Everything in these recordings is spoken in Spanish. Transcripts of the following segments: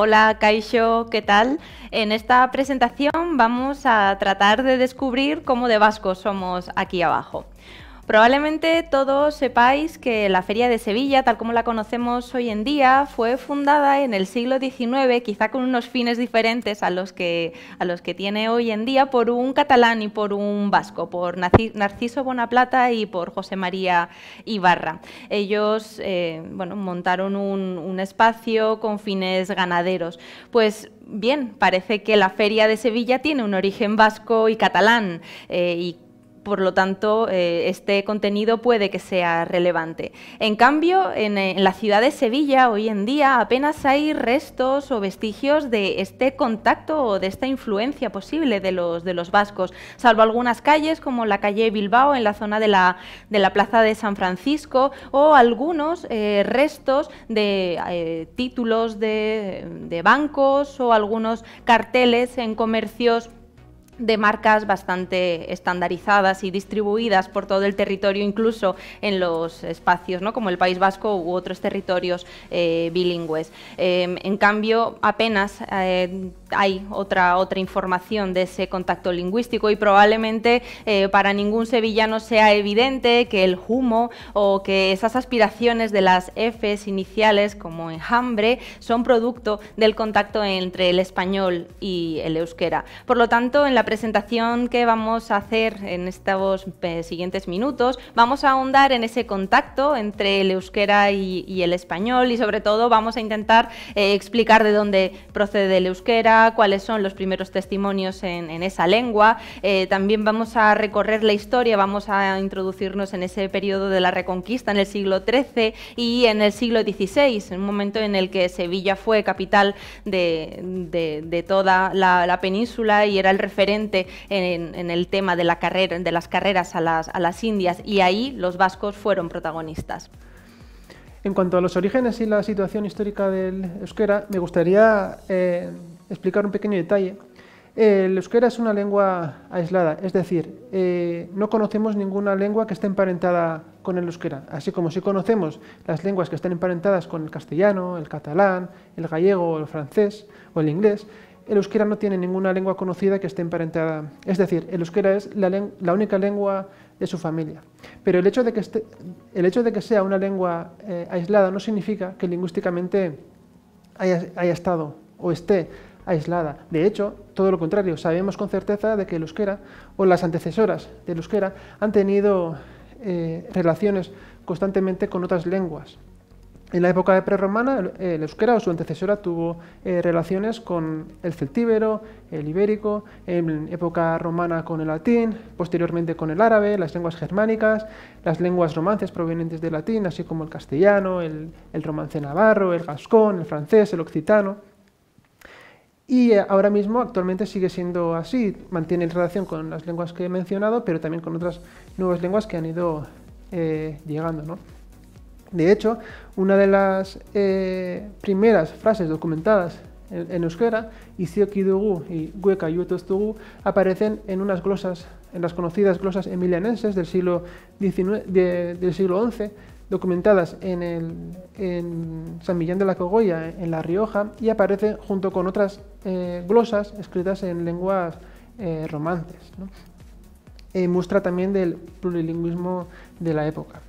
Hola, Kaisho, ¿qué tal? En esta presentación vamos a tratar de descubrir cómo de vasco somos aquí abajo. Probablemente todos sepáis que la Feria de Sevilla, tal como la conocemos hoy en día, fue fundada en el siglo XIX, quizá con unos fines diferentes a los que, a los que tiene hoy en día, por un catalán y por un vasco, por Narciso Bonaplata y por José María Ibarra. Ellos eh, bueno, montaron un, espacio con fines ganaderos. Pues bien, parece que la Feria de Sevilla tiene un origen vasco y catalán, eh, por lo tanto, eh, este contenido puede que sea relevante. En cambio, eh, en, la ciudad de Sevilla hoy en día apenas hay restos o vestigios de este contacto o de esta influencia posible de los, de los vascos, salvo algunas calles como la calle Bilbao en la zona de la, plaza de San Francisco o algunos eh, restos de títulos de, de bancos o algunos carteles en comercios de marcas bastante estandarizadas y distribuidas por todo el territorio, incluso en los espacios como el País Vasco u otros territorios eh, bilingües. Em, en cambio, apenas eh, hay otra, otra información de ese contacto lingüístico y probablemente eh, para ningún sevillano sea evidente que el humo o que esas aspiraciones de las Fs iniciales como enjambre son producto del contacto entre el español y el euskera. Por lo tanto, en la presentación que vamos a hacer en estos eh, siguientes minutos, vamos a ahondar en ese contacto entre el euskera y, el español y sobre todo vamos a intentar eh, explicar de dónde procede el euskera, cuáles son los primeros testimonios en, esa lengua. Eh, también vamos a recorrer la historia, vamos a introducirnos en ese periodo de la Reconquista en el siglo XIII y en el siglo XVI, un momento en el que Sevilla fue capital de, toda la península y era el referente en, el tema de, las carreras a las, Indias y ahí los vascos fueron protagonistas. En cuanto a los orígenes y la situación histórica del euskera, me gustaría eh, explicar un pequeño detalle. El euskera es una lengua aislada, es decir, eh, no conocemos ninguna lengua que esté emparentada con el euskera, así como si conocemos las lenguas que están emparentadas con el castellano, el catalán, el gallego, el francés o el inglés, el euskera no tiene ninguna lengua conocida que esté emparentada. Es decir, el euskera es la, única lengua de su familia. Pero el hecho de que, sea una lengua eh, aislada no significa que lingüísticamente haya, estado o esté aislada. De hecho, todo lo contrario, sabemos con certeza de que el euskera o las antecesoras del euskera han tenido eh, relaciones constantemente con otras lenguas. En la época prerromana, el, euskera o su antecesora tuvo eh, relaciones con el celtíbero, el ibérico, en época romana con el latín, posteriormente con el árabe, las lenguas germánicas, las lenguas romances provenientes del latín, así como el castellano, el, romance navarro, el gascón, el francés, el occitano. Y eh, ahora mismo, actualmente sigue siendo así, mantiene relación con las lenguas que he mencionado, pero también con otras nuevas lenguas que han ido eh, llegando. ¿no? De hecho, una de las eh, primeras frases documentadas en, euskera, Isio dugu y Hueca Yutos aparecen en unas glosas, en las conocidas glosas emilianenses del siglo, XI, documentadas en, San Millán de la Cogolla, en La Rioja, y aparecen junto con otras eh, glosas escritas en lenguas eh, romances. muestra también del plurilingüismo de la época.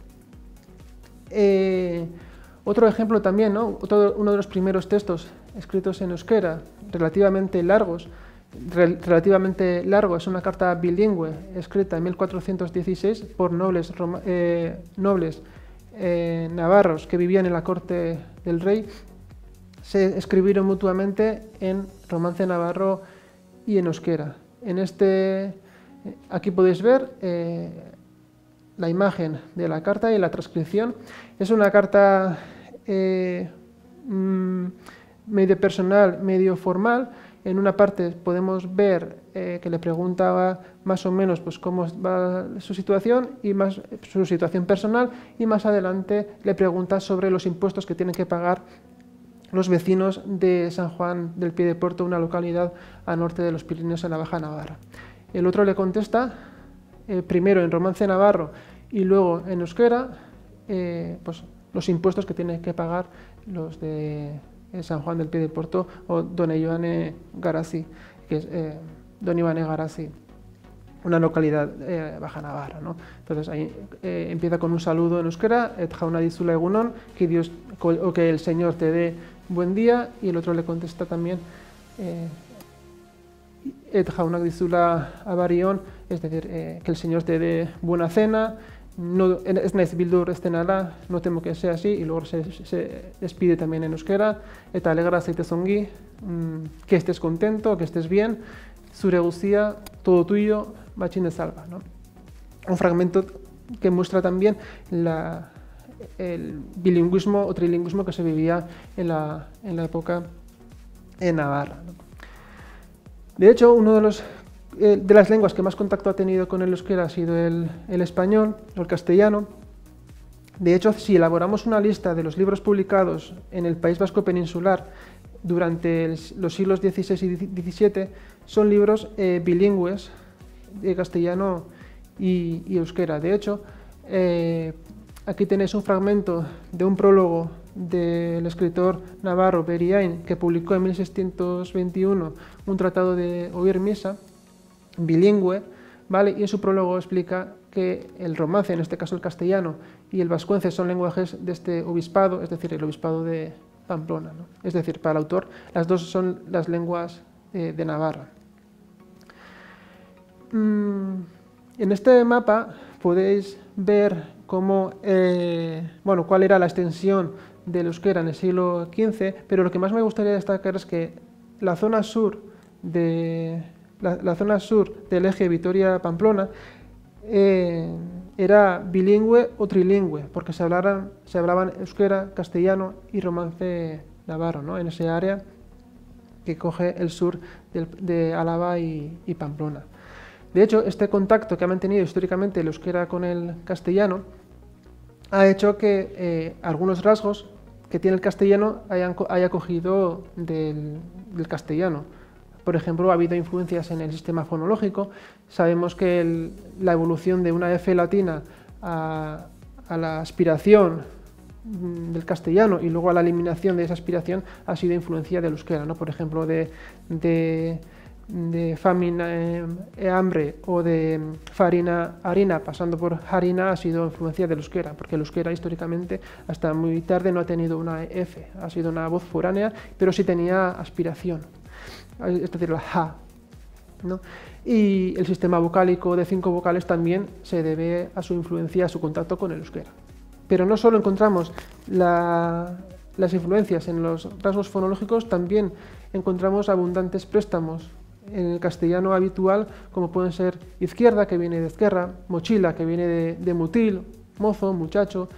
Eh, otro ejemplo también, uno de los primeros textos escritos en euskera, relativamente largos, relativamente largo, es una carta bilingüe escrita en 1416 por nobles, eh, nobles eh, navarros que vivían en la corte del rey. Se escribieron mutuamente en romance navarro y en euskera. En este, aquí podéis ver la imagen de la carta y la transcripción. Es una carta eh, mm, medio personal, medio formal. En una parte podemos ver eh, que le preguntaba más o menos pues, cómo va su situación y más su situación personal y más adelante le pregunta sobre los impuestos que tienen que pagar los vecinos de San Juan del Pie de Puerto, una localidad al norte de los Pirineos en la Baja Navarra. El otro le contesta eh, primero en romance navarro y luego en euskera eh, pues los impuestos que tienen que pagar los de eh, San Juan del Pie de Porto o Don Ivane que es eh, Don Ivane una localidad baja navarra. ¿no? Entonces ahí empieza con un saludo en euskera, et jauna dizula egunon, que, Dios, que el Señor te dé buen día, y el otro le contesta también et jauna dizula avarion, es decir, que el Señor te dé buena cena, no, es Bildur nada no temo que sea así, y luego se, se despide también en euskera, eta alegrase y mm, que estés contento, que estés bien, zure todo tuyo, bachín de salva. ¿no? Un fragmento que muestra también la, el bilingüismo o trilingüismo que se vivía en la, en la época en Navarra. De hecho, uno de los eh, de las lenguas que más contacto ha tenido con el euskera ha sido el, español o el castellano. De hecho, si elaboramos una lista de los libros publicados en el País Vasco Peninsular durante los siglos XVI y XVII, son libros eh, bilingües de castellano y, euskera. De hecho, eh, aquí tenéis un fragmento de un prólogo del escritor navarro Beriain, que publicó en 1621 un tratado de oír misa, bilingüe, ¿vale? Y en su prólogo explica que el romance, en este caso el castellano, y el vascuence son lenguajes de este obispado, es decir, el obispado de Pamplona. ¿no? Es decir, para el autor, las dos son las lenguas eh, de Navarra. Mm, en este mapa podéis ver cómo, eh, bueno, cuál era la extensión del euskera en el siglo XV, pero lo que más me gustaría destacar es que la zona sur de la, zona sur del eje Vitoria-Pamplona, eh, era bilingüe o trilingüe, porque se, hablaran, se hablaban euskera, castellano y romance navarro, ¿no? en ese área que coge el sur de Álava y, Pamplona. De hecho, este contacto que ha mantenido históricamente el euskera con el castellano ha hecho que eh, algunos rasgos que tiene el castellano hayan, haya cogido del castellano por ejemplo, ha habido influencias en el sistema fonológico. Sabemos que la evolución de una F latina a, la aspiración mm, del castellano y luego a la eliminación de esa aspiración ha sido influencia del euskera, por ejemplo, de, famina eh, eh, hambre o de mm, farina harina, pasando por harina, ha sido influencia del euskera, porque el euskera históricamente hasta muy tarde no ha tenido una F, ha sido una voz foránea, pero sí tenía aspiración es decir, la ja. Y el sistema vocálico de cinco vocales también se debe a su influencia, a su contacto con el euskera. Pero no solo encontramos las influencias en los rasgos fonológicos, también encontramos abundantes préstamos en el castellano habitual, como pueden ser izquierda, que viene de izquierda, mochila, que viene de, mutil, mozo, muchacho,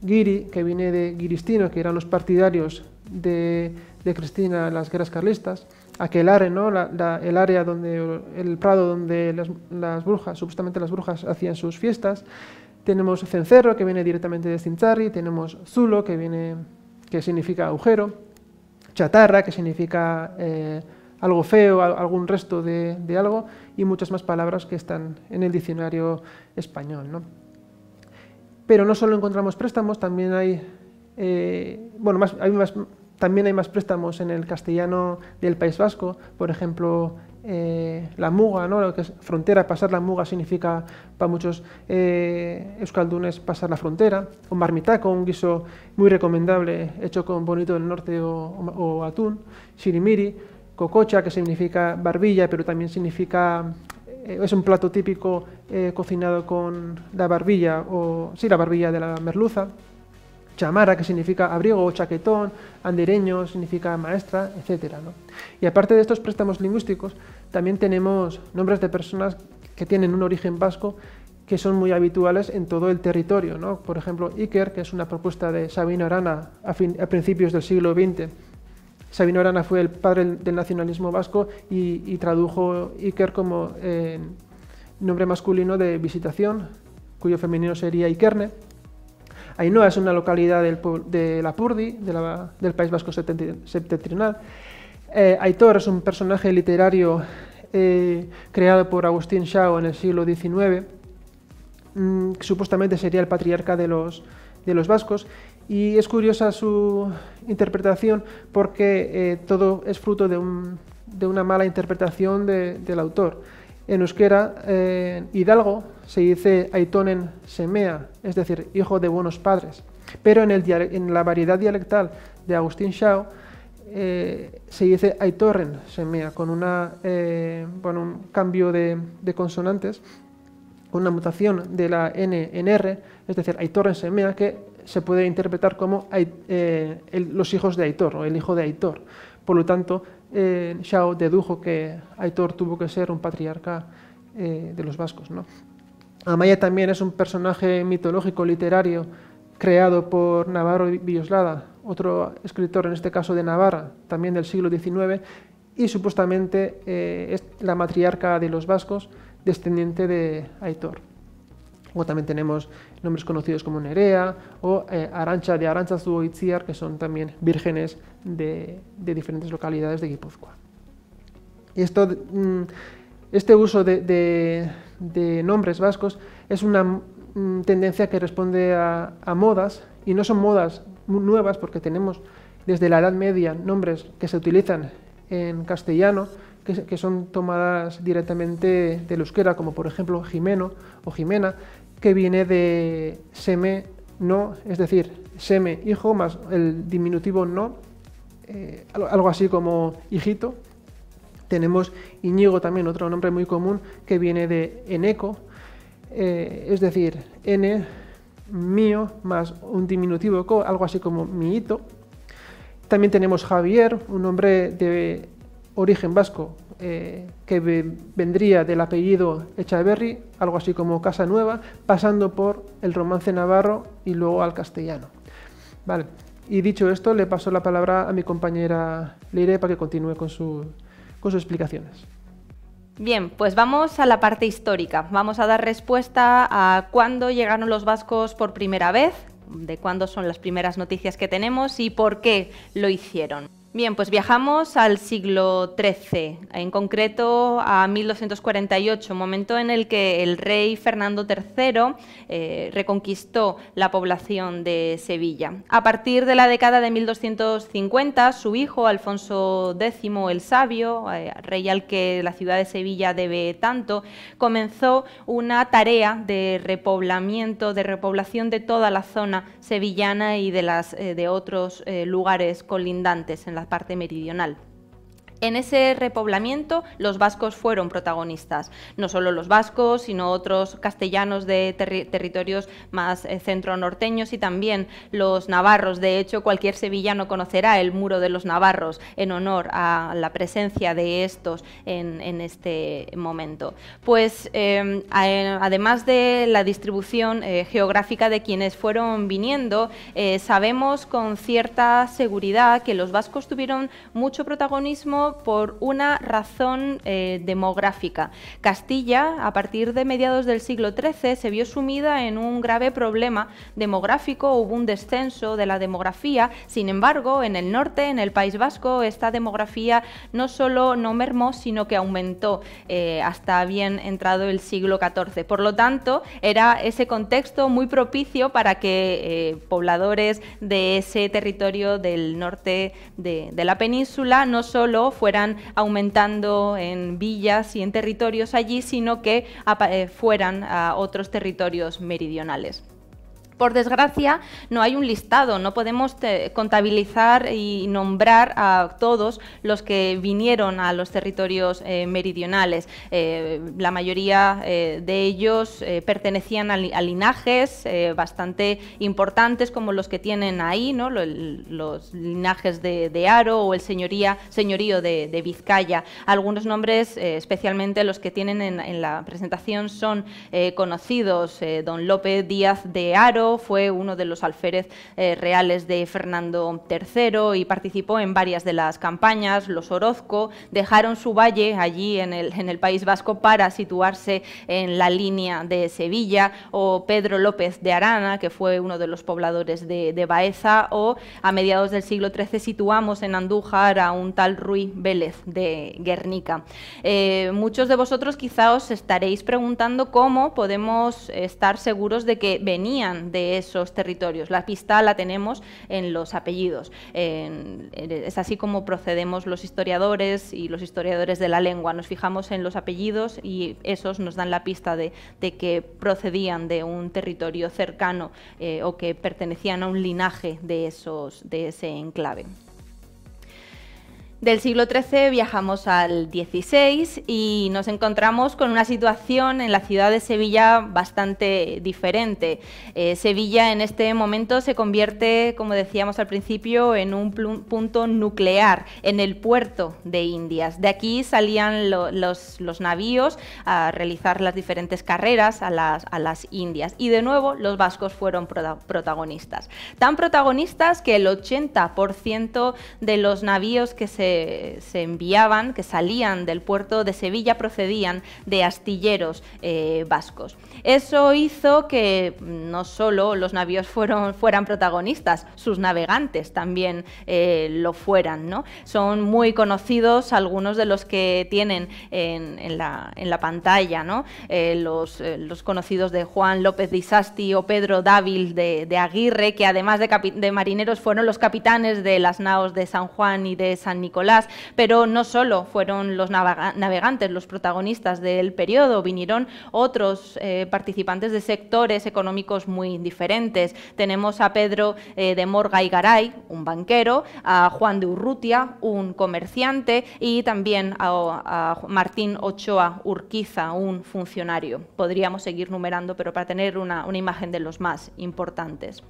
guiri, que viene de giristino, que eran los partidarios de, de Cristina las guerras carlistas, aquel ¿no? el área donde, el prado donde las, brujas, supuestamente las brujas hacían sus fiestas. Tenemos cencerro, que viene directamente de Cincharri, tenemos zulo, que, viene, que significa agujero, chatarra, que significa eh, algo feo, algún resto de, algo, y muchas más palabras que están en el diccionario español. Pero no solo encontramos préstamos, también hay, eh, bueno, más, hay más, también hay más préstamos en el castellano del País Vasco, por ejemplo, eh, la muga, ¿no? lo que es frontera, pasar la muga significa para muchos eh, euskaldunes pasar la frontera, o marmitaco, un guiso muy recomendable hecho con bonito del norte o, atún, sirimiri, cococha, que significa barbilla, pero también significa, eh, es un plato típico eh, cocinado con la barbilla, o sí, la barbilla de la merluza, chamara, que significa abrigo o chaquetón, andereño, significa maestra, etc. Y aparte de estos préstamos lingüísticos, también tenemos nombres de personas que tienen un origen vasco que son muy habituales en todo el territorio. Por ejemplo, Iker, que es una propuesta de Sabino Arana a, fin, a principios del siglo XX. Sabino Arana fue el padre del nacionalismo vasco y, tradujo Iker como eh, nombre masculino de visitación, cuyo femenino sería Ikerne Ainhoa es una localidad de la Purdi, del País Vasco septentrional. Eh, Aitor es un personaje literario eh, creado por Agustín Shao en el siglo XIX, mm, que supuestamente sería el patriarca de los, vascos, y es curiosa su interpretación porque eh, todo es fruto de, una mala interpretación del autor. En euskera, eh, Hidalgo se dice Aitonen Semea, es decir, hijo de buenos padres. Pero en, el, en la variedad dialectal de Agustín Shao eh, se dice Aitorren Semea, con una, bueno, eh, un cambio de, consonantes, con una mutación de la N en R, es decir, Aitorren Semea, que se puede interpretar como los hijos de Aitor o el hijo de Aitor. Por lo tanto, eh, dedujo que Aitor tuvo que ser un patriarca eh, de los vascos. Amaya también es un personaje mitológico literario creado por Navarro Villoslada, otro escritor, en este caso de Navarra, también del siglo XIX, y supuestamente eh, es la matriarca de los vascos, descendiente de Aitor o también tenemos nombres conocidos como Nerea o eh, Arancha de Arancha o que son también vírgenes de, diferentes localidades de Guipúzcoa. Y esto, mm, este uso de, nombres vascos es una mm, tendencia que responde a modas, y no son modas nuevas porque tenemos desde la Edad Media nombres que se utilizan en castellano, que, son tomadas directamente del euskera, como por ejemplo Jimeno o Jimena, que viene de seme no, es decir, seme hijo más el diminutivo no, eh, algo así como hijito. Tenemos Iñigo también, otro nombre muy común que viene de eneco, eh, es decir, n mío más un diminutivo, co, algo así como miito. También tenemos Javier, un nombre de origen vasco eh, que vendría del apellido Echaverri, algo así como Casa Nueva, pasando por el romance navarro y luego al castellano. Vale. Y dicho esto, le paso la palabra a mi compañera Leire para que continúe con, con sus explicaciones. Bien, pues vamos a la parte histórica. Vamos a dar respuesta a cuándo llegaron los vascos por primera vez, de cuándo son las primeras noticias que tenemos y por qué lo hicieron. Bien, pues viajamos al siglo XIII, en concreto a 1248, momento en el que el rey Fernando III eh, reconquistó la población de Sevilla. A partir de la década de 1250, su hijo Alfonso X el Sabio, eh, rey al que la ciudad de Sevilla debe tanto, comenzó una tarea de repoblamiento, de repoblación de toda la zona sevillana y de, las, eh, de otros lugares colindantes en la parte meridional. En ese repoblamiento los vascos fueron protagonistas, no solo los vascos, sino otros castellanos de territorios más eh, centro-norteños y también los navarros. De hecho, cualquier sevillano conocerá el muro de los navarros en honor a la presencia de estos en, este momento. Pues em, además de la distribución eh, geográfica de quienes fueron viniendo, eh, sabemos con cierta seguridad que los vascos tuvieron mucho protagonismo por una razón eh, demográfica. Castilla, a partir de mediados del siglo XIII, se vio sumida en un grave problema demográfico, hubo un descenso de la demografía, sin embargo, en el norte, en el País Vasco, esta demografía no solo no mermó, sino que aumentó eh, hasta bien entrado el siglo XIV. Por lo tanto, era ese contexto muy propicio para que eh, pobladores de ese territorio del norte de, la península no solo fueran aumentando en villas y en territorios allí, sino que eh, fueran a otros territorios meridionales por desgracia, no hay un listado, no podemos eh, contabilizar y nombrar a todos los que vinieron a los territorios eh, meridionales. Eh, la mayoría de ellos pertenecían a, linajes bastante importantes como los que tienen ahí, ¿no? los, linajes de, Aro o el señorío de, Vizcaya. Algunos nombres, especialmente los que tienen en, en la presentación, son conocidos. don López Díaz de Aro, fue uno de los alférez eh, reales de Fernando III y participó en varias de las campañas. Los Orozco dejaron su valle allí en el, en el País Vasco para situarse en la línea de Sevilla, o Pedro López de Arana, que fue uno de los pobladores de, Baeza, o a mediados del siglo XIII situamos en Andújar a un tal Ruy Vélez de Guernica. Eh, muchos de vosotros quizá os estaréis preguntando cómo podemos estar seguros de que venían de esos territorios. La pista la tenemos en los apellidos. es así como procedemos los historiadores y los historiadores de la lengua. Nos fijamos en los apellidos y esos nos dan la pista de, que procedían de un territorio cercano eh, o que pertenecían a un linaje de, esos, de ese enclave. Del siglo XIII viajamos al XVI y nos encontramos con una situación en la ciudad de Sevilla bastante diferente. Eh, Sevilla en este momento se convierte, como decíamos al principio, en un punto nuclear, en el puerto de Indias. De aquí salían los, navíos a realizar las diferentes carreras a las, Indias. Y de nuevo los vascos fueron protagonistas. Tan protagonistas que el 80% de los navíos que se se, enviaban, que salían del puerto de Sevilla, procedían de astilleros eh, vascos. Eso hizo que no solo los navíos fueron, fueran protagonistas, sus navegantes también eh, lo fueran. ¿no? Son muy conocidos algunos de los que tienen en, la, pantalla, ¿no? Eh, los, conocidos de Juan López de Isasti o Pedro Dávil de, Aguirre, que además de, de marineros fueron los capitanes de las naos de San Juan y de San Nicolás pero no solo fueron los navegantes los protagonistas del periodo, vinieron otros eh, participantes de sectores económicos muy diferentes. Tenemos a Pedro eh, de Morga y Garay, un banquero, a Juan de Urrutia, un comerciante, y también a, Martín Ochoa Urquiza, un funcionario. Podríamos seguir numerando, pero para tener una imagen de los más importantes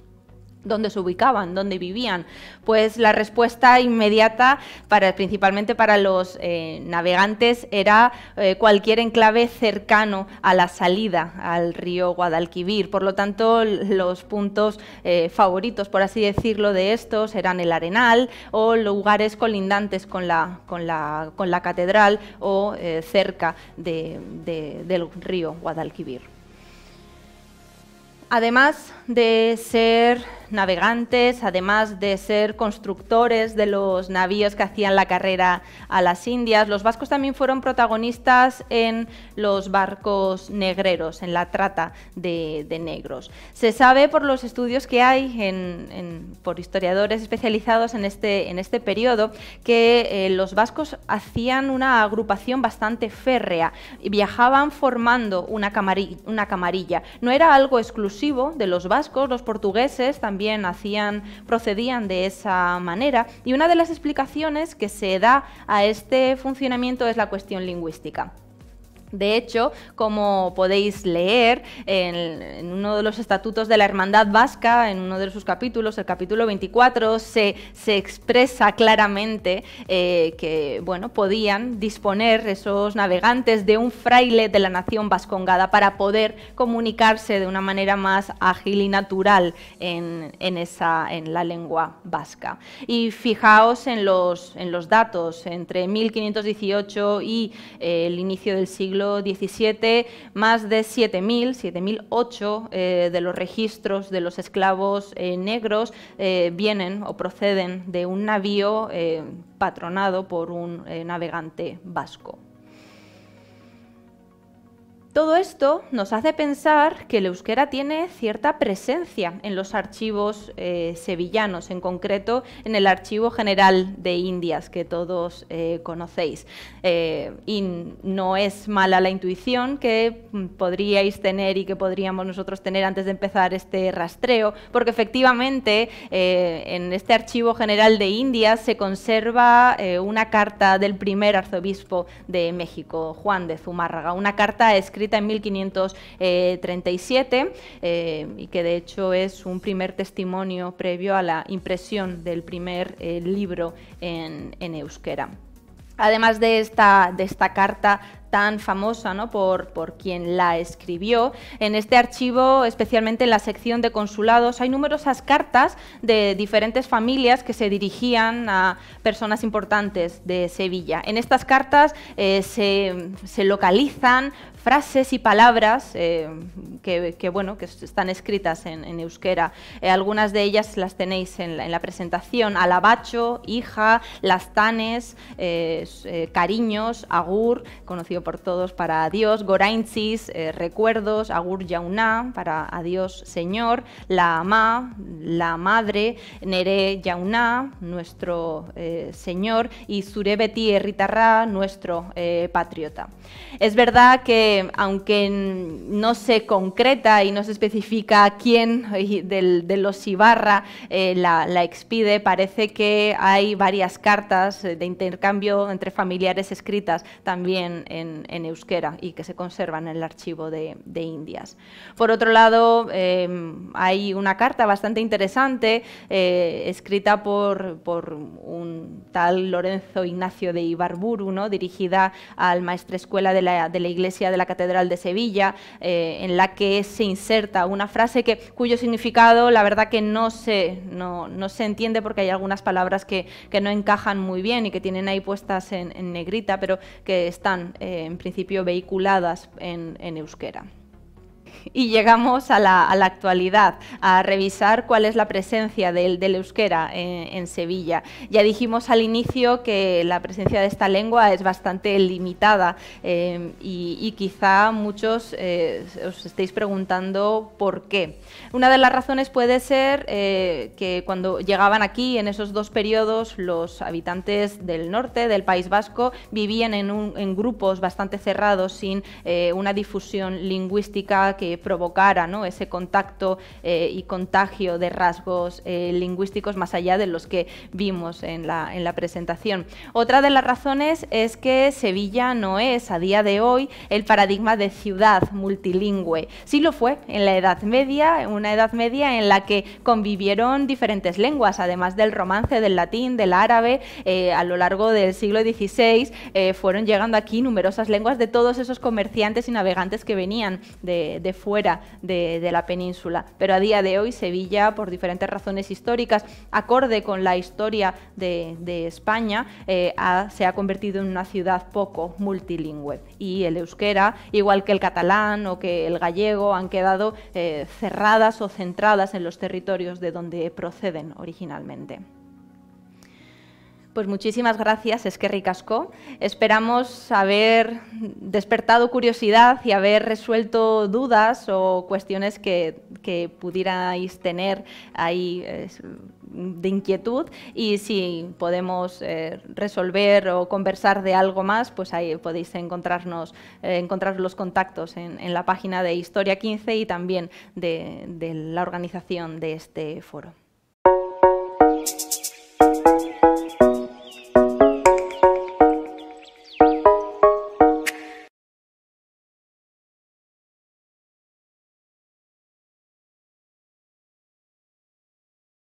dónde se ubicaban, dónde vivían. Pues la respuesta inmediata, para, principalmente para los eh, navegantes, era eh, cualquier enclave cercano a la salida al río Guadalquivir. Por lo tanto, los puntos eh, favoritos, por así decirlo, de estos eran el Arenal o lugares colindantes con la, con la, catedral o cerca del río Guadalquivir además de ser navegantes, además de ser constructores de los navíos que hacían la carrera a las Indias, los vascos también fueron protagonistas en los barcos negreros, en la trata de, negros. Se sabe por los estudios que hay en, por historiadores especializados en este, en este periodo que eh, los vascos hacían una agrupación bastante férrea, viajaban formando una camarilla. No era algo exclusivo de los vascos, los portugueses también hacían, procedían de esa manera y una de las explicaciones que se da a este funcionamiento es la cuestión lingüística. De hecho, como podéis leer en, uno de los estatutos de la Hermandad Vasca, en uno de sus capítulos, el capítulo 24, se, expresa claramente eh, que bueno, podían disponer esos navegantes de un fraile de la nación vascongada para poder comunicarse de una manera más ágil y natural en, la lengua vasca. Y fijaos en los, datos, entre 1518 y eh, el inicio del siglo siglo XVII, más de 7.000, 7.008 eh, de los registros de los esclavos eh, negros eh, vienen o proceden de un navío patronado por un navegante vasco. Todo esto nos hace pensar que el euskera tiene cierta presencia en los archivos eh, sevillanos, en concreto en el Archivo General de Indias que todos eh, conocéis. Eh, y no es mala la intuición que podríais tener y que podríamos nosotros tener antes de empezar este rastreo, porque efectivamente en este Archivo General de Indias se conserva una carta del primer arzobispo de México, Juan de Zumárraga, una carta escrita escrita en 1537 eh, eh, y que de hecho es un primer testimonio previo a la impresión del primer eh, libro en, euskera. Además de esta, de esta carta tan famosa ¿no? por, quien la escribió. En este archivo, especialmente en la sección de consulados, hay numerosas cartas de diferentes familias que se dirigían a personas importantes de Sevilla. En estas cartas eh, se, localizan frases y palabras eh, que, bueno, que están escritas en, euskera. Eh, algunas de ellas las tenéis en la, presentación. Alabacho, hija, lastanes, cariños, agur, conocido por todos para Adiós, Gorainsis eh, Recuerdos, Agur Yauna, para Adiós Señor, La Ama, La Madre, Nere Yauna, nuestro eh, Señor, y Surebeti Erritarra, nuestro eh, patriota. Es verdad que aunque no se concreta y no se especifica quién de los Ibarra la, la expide, parece que hay varias cartas de intercambio entre familiares escritas también en en, euskera y que se conservan en el archivo de, Indias. Por otro lado, em, hay una carta bastante interesante eh, escrita por, un tal Lorenzo Ignacio de Ibarburu, dirigida al maestro escuela de la, iglesia de la Catedral de Sevilla, eh, en la que se inserta una frase que, cuyo significado la verdad que no se, se entiende porque hay algunas palabras que, no encajan muy bien y que tienen ahí puestas en, negrita, pero que están eh, en principio vehiculadas en, euskera y llegamos a la, actualidad, a revisar cuál es la presencia del, euskera en, Sevilla. Ya dijimos al inicio que la presencia de esta lengua es bastante limitada eh, y, quizá muchos eh, os estéis preguntando por qué. Una de las razones puede ser eh, que cuando llegaban aquí, en esos dos periodos, los habitantes del norte, del País Vasco, vivían en grupos bastante cerrados, sin una difusión lingüística que provocara ¿no? ese contacto eh, y contagio de rasgos eh, lingüísticos más allá de los que vimos en la, en la presentación. Otra de las razones es que Sevilla no es a día de hoy el paradigma de ciudad multilingüe. Sí lo fue en la Edad Media, una Edad Media en la que convivieron diferentes lenguas, además del romance, del latín, del árabe, eh, a lo largo del siglo XVI fueron llegando aquí numerosas lenguas de todos esos comerciantes y navegantes que venían de, de fuera de, la península. Pero a día de hoy Sevilla, por diferentes razones históricas, acorde con la historia de, España, eh, se ha convertido en una ciudad poco multilingüe. Y el euskera, igual que el catalán o que el gallego, han quedado eh, cerradas o centradas en los territorios de donde proceden originalmente. Pues muchísimas gracias, es que ricasco. Esperamos haber despertado curiosidad y haber resuelto dudas o cuestiones que, pudierais tener ahí de inquietud y si podemos eh, resolver o conversar de algo más, pues ahí podéis encontrarnos, eh, encontrar los contactos en, la página de Historia 15 y también de la organización de este foro.